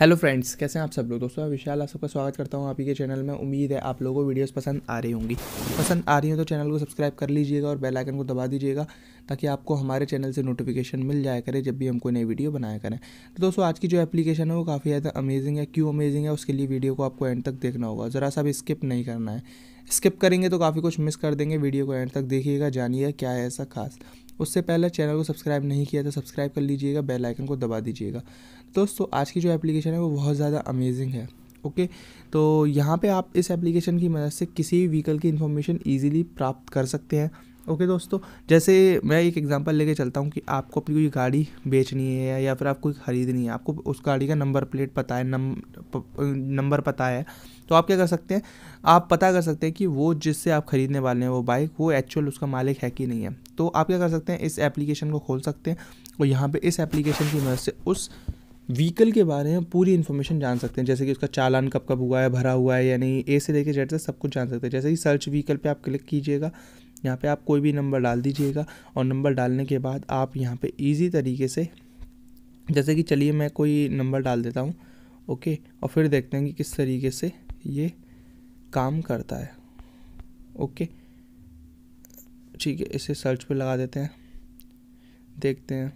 hello friends कैसे हैं आप सब लोग दोस्तों मैं विशाल आप सबका स्वागत करता हूं आप ही के चैनल में उम्मीद है आप लोगों को वीडियोस पसंद आ रही होंगी पसंद आ रही हो तो चैनल को सब्सक्राइब कर लीजिएगा और बेल आइकन को दबा दीजिएगा ताकि आपको हमारे चैनल से नोटिफिकेशन मिल जाया करे जब भी हम कोई नई वीडियो बनाया करें तो दोस्तों आज की जो एप्लीकेशन है वो काफ़ी ज़्यादा अमेजिंग है क्यों अमेजिंग है उसके लिए वीडियो को आपको एंड तक देखना होगा ज़रा सा भी स्किप नहीं करना है स्किप करेंगे तो काफ़ी कुछ मिस कर देंगे वीडियो को एंड तक देखिएगा जानिएगा क्या है ऐसा खास उससे पहले चैनल को सब्सक्राइब नहीं किया तो सब्सक्राइब कर लीजिएगा बेल आइकन को दबा दीजिएगा दोस्तों आज की जो एप्लीकेशन है वो बहुत ज़्यादा अमेजिंग है ओके तो यहाँ पे आप इस एप्लीकेशन की मदद से किसी भी व्हीकल की इन्फॉर्मेशन ईजिली प्राप्त कर सकते हैं ओके दोस्तों जैसे मैं एक एग्ज़ाम्पल लेके चलता हूँ कि आपको अपनी कोई गाड़ी बेचनी है या फिर आपको ख़रीदनी है आपको उस गाड़ी का नंबर प्लेट पता है नंबर पता है तो आप क्या कर सकते हैं आप पता कर सकते हैं कि वो जिससे आप ख़रीदने वाले हैं वो बाइक वो एक्चुअल उसका मालिक है कि नहीं है तो आप क्या कर सकते हैं इस एप्लीकेशन को खोल सकते हैं और यहाँ पर इस एप्लीकेशन की मदद से उस व्हीकल के बारे में पूरी इन्फॉर्मेशन जान सकते हैं जैसे कि उसका चालान कब कब हुआ है भरा हुआ है या नहीं ए से लेके जेड से सब कुछ जान सकते हैं जैसे कि सर्च व्हीकल पे आप क्लिक कीजिएगा यहाँ पे आप कोई भी नंबर डाल दीजिएगा और नंबर डालने के बाद आप यहाँ पे इजी तरीके से जैसे कि चलिए मैं कोई नंबर डाल देता हूँ ओके और फिर देखते हैं कि किस तरीके से ये काम करता है ओके ठीक है इसे सर्च पे लगा देते हैं देखते हैं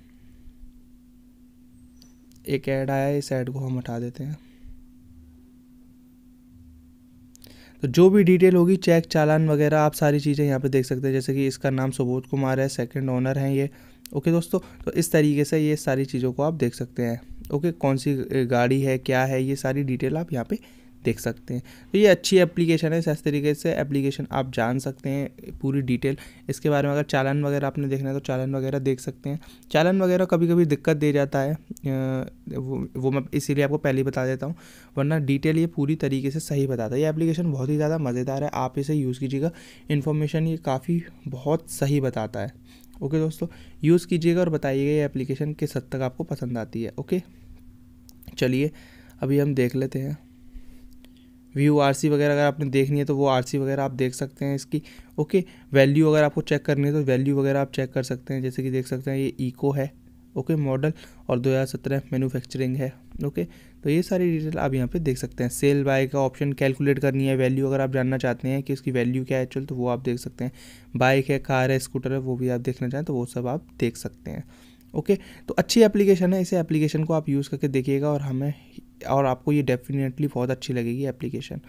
एक ऐड आया है इस ऐड को हम हटा देते हैं तो जो भी डिटेल होगी चेक चालान वगैरह आप सारी चीज़ें यहाँ पे देख सकते हैं जैसे कि इसका नाम सुबोध कुमार है सेकंड ओनर हैं ये ओके दोस्तों तो इस तरीके से ये सारी चीज़ों को आप देख सकते हैं ओके कौन सी गाड़ी है क्या है ये सारी डिटेल आप यहाँ पर देख सकते हैं तो ये अच्छी एप्लीकेशन है इस तरीके से एप्लीकेशन आप जान सकते हैं पूरी डिटेल इसके बारे में अगर चालन वगैरह आपने देखना है तो चालन वगैरह देख सकते हैं चालन वगैरह कभी कभी दिक्कत दे जाता है वो वो मैं इसीलिए आपको पहले ही बता देता हूँ वरना डिटेल ये पूरी तरीके से सही बताता है ये एप्लीकेशन बहुत ही ज़्यादा मज़ेदार है आप इसे यूज़ कीजिएगा इन्फॉर्मेशन ये काफ़ी बहुत सही बताता है ओके दोस्तों यूज़ कीजिएगा और बताइएगा ये एप्लीकेशन किस हद तक आपको पसंद आती है ओके चलिए अभी हम देख लेते हैं व्यू आरसी वगैरह अगर आपने देखनी है तो वो आरसी वगैरह आप देख सकते हैं इसकी ओके वैल्यू अगर आपको चेक करनी है तो वैल्यू वगैरह आप चेक कर सकते हैं जैसे कि देख सकते हैं ये ईको है ओके मॉडल और 2017 मैन्युफैक्चरिंग है ओके तो ये सारी डिटेल आप यहाँ पे देख सकते हैं सेल बाय का ऑप्शन कैलकुलेट करनी है वैल्यू अगर आप जानना चाहते हैं कि उसकी वैल्यू क्या है एक्चुअल तो वो आप देख सकते हैं बाइक है कार है स्कूटर है वो भी आप देखना चाहें तो वो सब आप देख सकते हैं ओके तो अच्छी एप्लीकेशन है इसे एप्लीकेशन को आप यूज़ करके देखिएगा और हमें और आपको ये डेफिनेटली बहुत अच्छी लगेगी एप्लीकेशन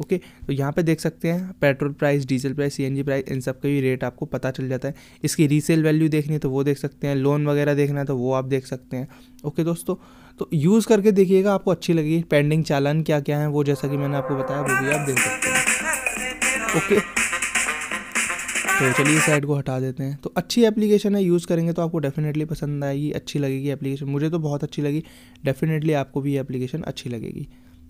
ओके okay, तो यहाँ पे देख सकते हैं petrol price diesel price CNG price इन सब का भी रेट आपको पता चल जाता है इसकी रीसेल वैल्यू देखनी है तो वो देख सकते हैं लोन वगैरह देखना है तो वो आप देख सकते हैं ओके okay, दोस्तों तो यूज़ करके देखिएगा आपको अच्छी लगेगी पेंडिंग चालान क्या क्या है वो जैसा कि मैंने आपको बताया वो भी आप देख सकते हैं ओके okay, तो चलिए इस साइड को हटा देते हैं तो अच्छी एप्लीकेशन है यूज़ करेंगे तो आपको डेफिनेटली पसंद आएगी अच्छी लगेगी एप्लीकेशन मुझे तो बहुत अच्छी लगी डेफिनेटली आपको भी एप्लीकेशन अच्छी लगेगी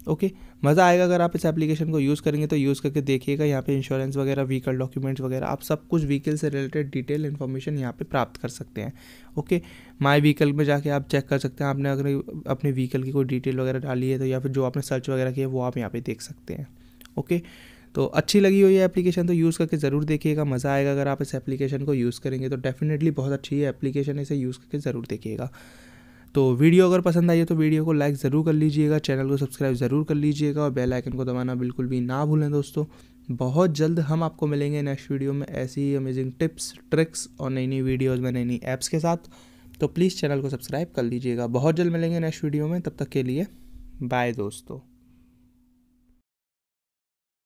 ओके okay, मज़ा आएगा अगर आप इस एप्लीकेशन को यूज़ करेंगे तो यूज़ करके देखिएगा यहाँ पे इंश्योरेंस वगैरह व्हीकल डॉक्यूमेंट्स वगैरह आप सब कुछ व्हीकल से रिलेटेड डिटेल इन्फॉर्मेशन यहाँ पे प्राप्त कर सकते हैं ओके माय व्हीकल में जाके आप चेक कर सकते हैं आपने अगर अपने व्हीकल की कोई डिटेल वगैरह डाली है तो या फिर जो आपने सर्च वगैरह किया वो आप यहाँ पर देख सकते हैं ओके okay, तो अच्छी लगी हो ये एप्लीकेशन तो यूज़ करके ज़रूर देखिएगा मज़ा आएगा अगर आप इस एप्लीकेशन को यूज़ करेंगे तो डेफिनेटली बहुत अच्छी है एप्लीकेशन इसे यूज़ करके ज़रूर देखिएगा तो वीडियो अगर पसंद आई है तो वीडियो को लाइक ज़रूर कर लीजिएगा चैनल को सब्सक्राइब ज़रूर कर लीजिएगा और बेल आइकन को दबाना बिल्कुल भी ना भूलें दोस्तों बहुत जल्द हम आपको मिलेंगे नेक्स्ट वीडियो में ऐसी ही अमेजिंग टिप्स ट्रिक्स और नई नई वीडियोज़ में नई नई ऐप्स के साथ तो प्लीज़ चैनल को सब्सक्राइब कर लीजिएगा बहुत जल्द मिलेंगे नेक्स्ट वीडियो में तब तक के लिए बाय दोस्तों